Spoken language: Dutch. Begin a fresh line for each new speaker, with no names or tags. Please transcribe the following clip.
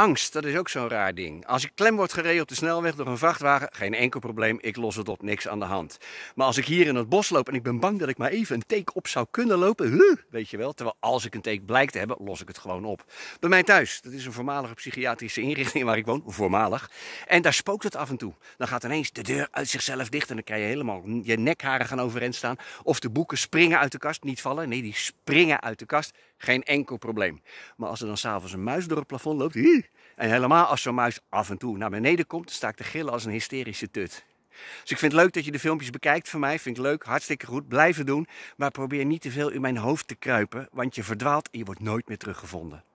Angst, dat is ook zo'n raar ding. Als ik klem word gereden op de snelweg door een vrachtwagen, geen enkel probleem, ik los het op, niks aan de hand. Maar als ik hier in het bos loop en ik ben bang dat ik maar even een take op zou kunnen lopen, weet je wel. Terwijl als ik een take blijkt te hebben, los ik het gewoon op. Bij mij thuis, dat is een voormalige psychiatrische inrichting waar ik woon, voormalig. En daar spookt het af en toe. Dan gaat ineens de deur uit zichzelf dicht en dan kan je helemaal je nekharen gaan overeind staan. Of de boeken springen uit de kast, niet vallen. Nee, die springen uit de kast. Geen enkel probleem. Maar als er dan s'avonds een muis door het plafond loopt, hie, en helemaal als zo'n muis af en toe naar beneden komt, sta ik te gillen als een hysterische tut. Dus ik vind het leuk dat je de filmpjes bekijkt van mij. Vind ik leuk, hartstikke goed, blijven doen. Maar probeer niet te veel in mijn hoofd te kruipen, want je verdwaalt en je wordt nooit meer teruggevonden.